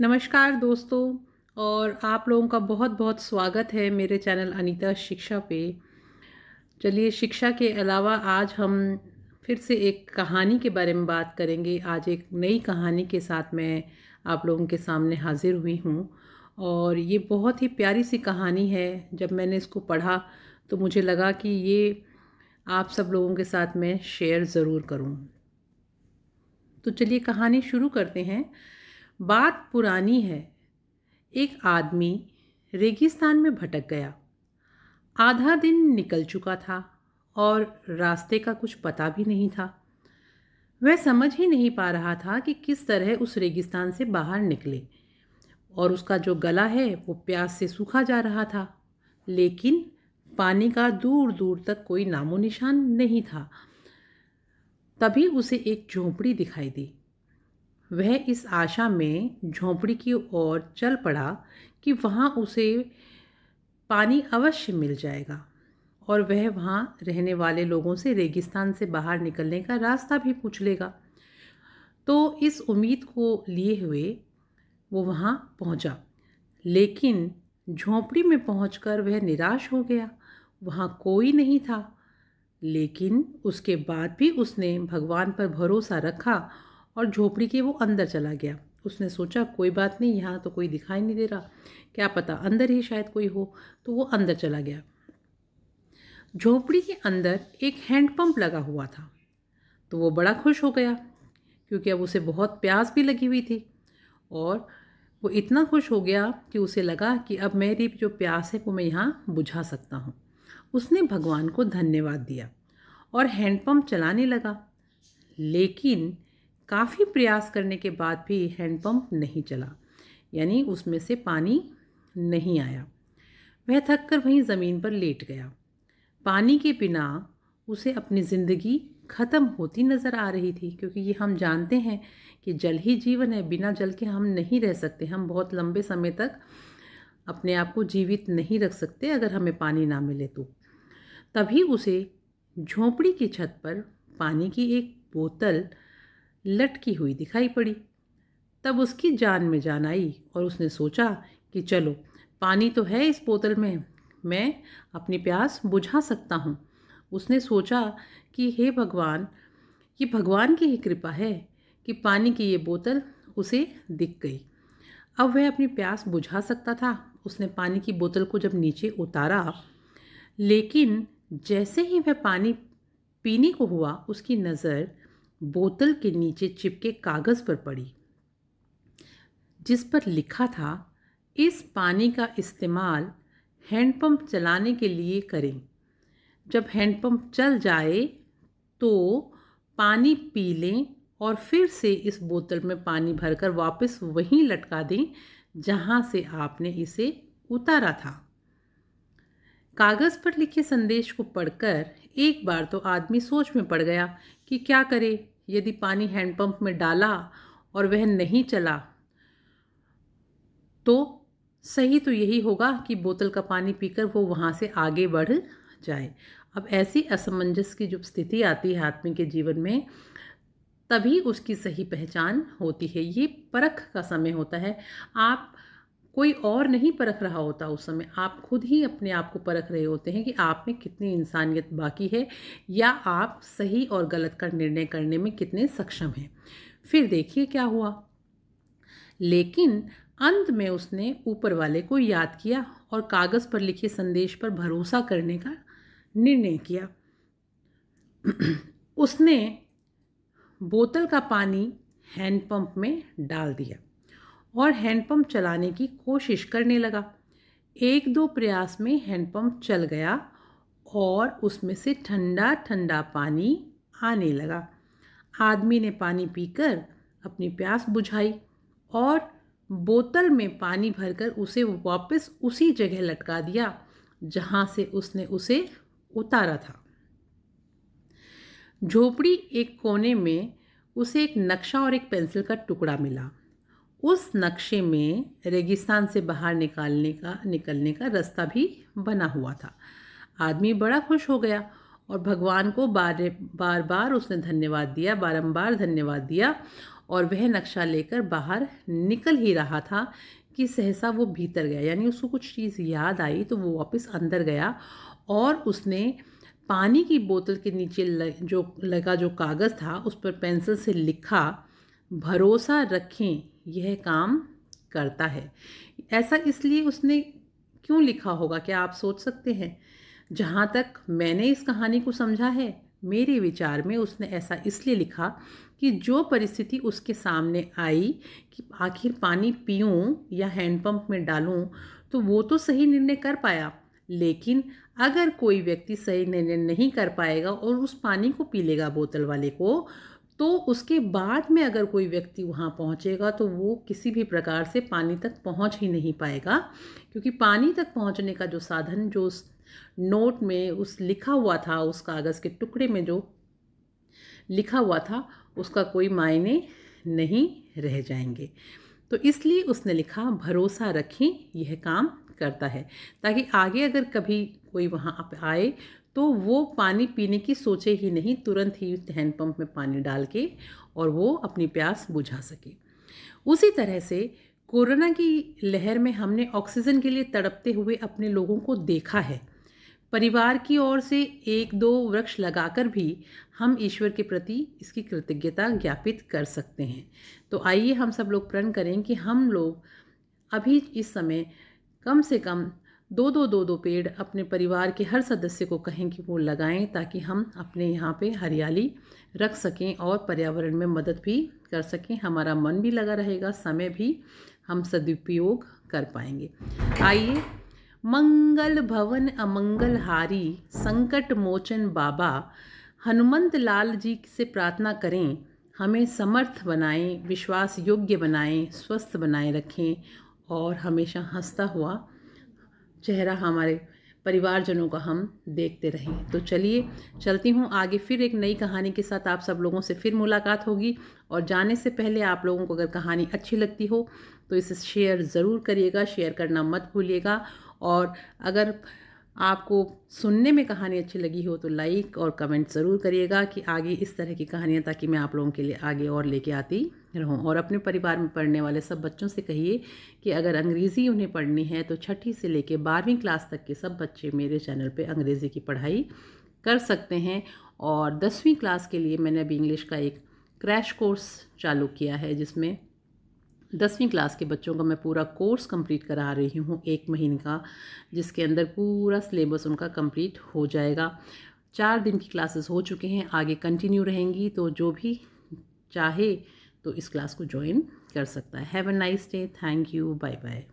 नमस्कार दोस्तों और आप लोगों का बहुत बहुत स्वागत है मेरे चैनल अनीता शिक्षा पे चलिए शिक्षा के अलावा आज हम फिर से एक कहानी के बारे में बात करेंगे आज एक नई कहानी के साथ मैं आप लोगों के सामने हाज़िर हुई हूँ और ये बहुत ही प्यारी सी कहानी है जब मैंने इसको पढ़ा तो मुझे लगा कि ये आप सब लोगों के साथ मैं शेयर ज़रूर करूँ तो चलिए कहानी शुरू करते हैं बात पुरानी है एक आदमी रेगिस्तान में भटक गया आधा दिन निकल चुका था और रास्ते का कुछ पता भी नहीं था वह समझ ही नहीं पा रहा था कि किस तरह उस रेगिस्तान से बाहर निकले और उसका जो गला है वो प्यास से सूखा जा रहा था लेकिन पानी का दूर दूर तक कोई नामो निशान नहीं था तभी उसे एक झोंपड़ी दिखाई दी वह इस आशा में झोंपड़ी की ओर चल पड़ा कि वहाँ उसे पानी अवश्य मिल जाएगा और वह वहाँ रहने वाले लोगों से रेगिस्तान से बाहर निकलने का रास्ता भी पूछ लेगा तो इस उम्मीद को लिए हुए वो वहाँ पहुँचा लेकिन झोंपड़ी में पहुँच वह निराश हो गया वहाँ कोई नहीं था लेकिन उसके बाद भी उसने भगवान पर भरोसा रखा और झोपड़ी के वो अंदर चला गया उसने सोचा कोई बात नहीं यहाँ तो कोई दिखाई नहीं दे रहा क्या पता अंदर ही शायद कोई हो तो वो अंदर चला गया झोपड़ी के अंदर एक हैंडपम्प लगा हुआ था तो वो बड़ा खुश हो गया क्योंकि अब उसे बहुत प्यास भी लगी हुई थी और वो इतना खुश हो गया कि उसे लगा कि अब मेरी जो प्यास है वो मैं यहाँ बुझा सकता हूँ उसने भगवान को धन्यवाद दिया और हैंडपम्प चलाने लगा लेकिन काफ़ी प्रयास करने के बाद भी हैंडपम्प नहीं चला यानी उसमें से पानी नहीं आया वह थक कर वहीं ज़मीन पर लेट गया पानी के बिना उसे अपनी ज़िंदगी ख़त्म होती नज़र आ रही थी क्योंकि ये हम जानते हैं कि जल ही जीवन है बिना जल के हम नहीं रह सकते हम बहुत लंबे समय तक अपने आप को जीवित नहीं रख सकते अगर हमें पानी ना मिले तो तभी उसे झोंपड़ी की छत पर पानी की एक बोतल लटकी हुई दिखाई पड़ी तब उसकी जान में जान आई और उसने सोचा कि चलो पानी तो है इस बोतल में मैं अपनी प्यास बुझा सकता हूँ उसने सोचा कि हे भगवान ये भगवान की ही कृपा है कि पानी की ये बोतल उसे दिख गई अब वह अपनी प्यास बुझा सकता था उसने पानी की बोतल को जब नीचे उतारा लेकिन जैसे ही वह पानी पीने को हुआ उसकी नज़र बोतल के नीचे चिपके कागज़ पर पड़ी जिस पर लिखा था इस पानी का इस्तेमाल हैंडपम्प चलाने के लिए करें जब हैंडपम्प चल जाए तो पानी पी लें और फिर से इस बोतल में पानी भरकर वापस वहीं लटका दें जहाँ से आपने इसे उतारा था कागज़ पर लिखे संदेश को पढ़कर एक बार तो आदमी सोच में पड़ गया कि क्या करे यदि पानी हैंडपम्प में डाला और वह नहीं चला तो सही तो यही होगा कि बोतल का पानी पीकर वो वहाँ से आगे बढ़ जाए अब ऐसी असमंजस की जब स्थिति आती है आदमी के जीवन में तभी उसकी सही पहचान होती है ये परख का समय होता है आप कोई और नहीं परख रहा होता उस समय आप खुद ही अपने आप को परख रहे होते हैं कि आप में कितनी इंसानियत बाकी है या आप सही और गलत का निर्णय करने में कितने सक्षम हैं फिर देखिए क्या हुआ लेकिन अंत में उसने ऊपर वाले को याद किया और कागज़ पर लिखे संदेश पर भरोसा करने का निर्णय किया उसने बोतल का पानी हैंडपंप में डाल दिया और हैंडपम्प चलाने की कोशिश करने लगा एक दो प्रयास में हैंडपम्प चल गया और उसमें से ठंडा ठंडा पानी आने लगा आदमी ने पानी पीकर अपनी प्यास बुझाई और बोतल में पानी भरकर उसे वापस उसी जगह लटका दिया जहाँ से उसने उसे उतारा था झोपड़ी एक कोने में उसे एक नक्शा और एक पेंसिल का टुकड़ा मिला उस नक्शे में रेगिस्तान से बाहर निकालने का निकलने का रास्ता भी बना हुआ था आदमी बड़ा खुश हो गया और भगवान को बार बार बार उसने धन्यवाद दिया बारंबार धन्यवाद दिया और वह नक्शा लेकर बाहर निकल ही रहा था कि सहसा वो भीतर गया यानी उसको कुछ चीज़ याद आई तो वो वापस अंदर गया और उसने पानी की बोतल के नीचे लग, जो लगा जो कागज़ था उस पर पेंसिल से लिखा भरोसा रखें यह काम करता है ऐसा इसलिए उसने क्यों लिखा होगा क्या आप सोच सकते हैं जहाँ तक मैंने इस कहानी को समझा है मेरे विचार में उसने ऐसा इसलिए लिखा कि जो परिस्थिति उसके सामने आई कि आखिर पानी पीऊँ या हैंडपम्प में डालूँ तो वो तो सही निर्णय कर पाया लेकिन अगर कोई व्यक्ति सही निर्णय नहीं कर पाएगा और उस पानी को पी लेगा बोतल वाले को तो उसके बाद में अगर कोई व्यक्ति वहाँ पहुँचेगा तो वो किसी भी प्रकार से पानी तक पहुँच ही नहीं पाएगा क्योंकि पानी तक पहुँचने का जो साधन जो उस नोट में उस लिखा हुआ था उस कागज़ के टुकड़े में जो लिखा हुआ था उसका कोई मायने नहीं रह जाएंगे तो इसलिए उसने लिखा भरोसा रखें यह काम करता है ताकि आगे अगर कभी कोई वहाँ आए तो वो पानी पीने की सोचे ही नहीं तुरंत ही हैंडपम्प में पानी डाल के और वो अपनी प्यास बुझा सके उसी तरह से कोरोना की लहर में हमने ऑक्सीजन के लिए तड़पते हुए अपने लोगों को देखा है परिवार की ओर से एक दो वृक्ष लगाकर भी हम ईश्वर के प्रति इसकी कृतज्ञता ज्ञापित कर सकते हैं तो आइए हम सब लोग प्रण करें कि हम लोग अभी इस समय कम से कम दो दो दो दो पेड़ अपने परिवार के हर सदस्य को कहें कि वो लगाएं ताकि हम अपने यहाँ पे हरियाली रख सकें और पर्यावरण में मदद भी कर सकें हमारा मन भी लगा रहेगा समय भी हम सदुपयोग कर पाएंगे आइए मंगल भवन अमंगल हारी संकट मोचन बाबा हनुमंत लाल जी से प्रार्थना करें हमें समर्थ बनाएं विश्वास योग्य बनाएं स्वस्थ बनाए रखें और हमेशा हंसता हुआ चेहरा हमारे परिवारजनों का हम देखते रहें तो चलिए चलती हूँ आगे फिर एक नई कहानी के साथ आप सब लोगों से फिर मुलाकात होगी और जाने से पहले आप लोगों को अगर कहानी अच्छी लगती हो तो इसे शेयर ज़रूर करिएगा शेयर करना मत भूलिएगा और अगर आपको सुनने में कहानी अच्छी लगी हो तो लाइक और कमेंट ज़रूर करिएगा कि आगे इस तरह की कहानियाँ ताकि मैं आप लोगों के लिए आगे और लेके आती रहूँ और अपने परिवार में पढ़ने वाले सब बच्चों से कहिए कि अगर अंग्रेज़ी उन्हें पढ़नी है तो छठी से लेकर बारहवीं क्लास तक के सब बच्चे मेरे चैनल पर अंग्रेज़ी की पढ़ाई कर सकते हैं और दसवीं क्लास के लिए मैंने अभी इंग्लिश का एक क्रैश कोर्स चालू किया है जिसमें दसवीं क्लास के बच्चों का मैं पूरा कोर्स कंप्लीट करा रही हूँ एक महीने का जिसके अंदर पूरा सिलेबस उनका कंप्लीट हो जाएगा चार दिन की क्लासेस हो चुके हैं आगे कंटिन्यू रहेंगी तो जो भी चाहे तो इस क्लास को ज्वाइन कर सकता है have a nice day thank you bye bye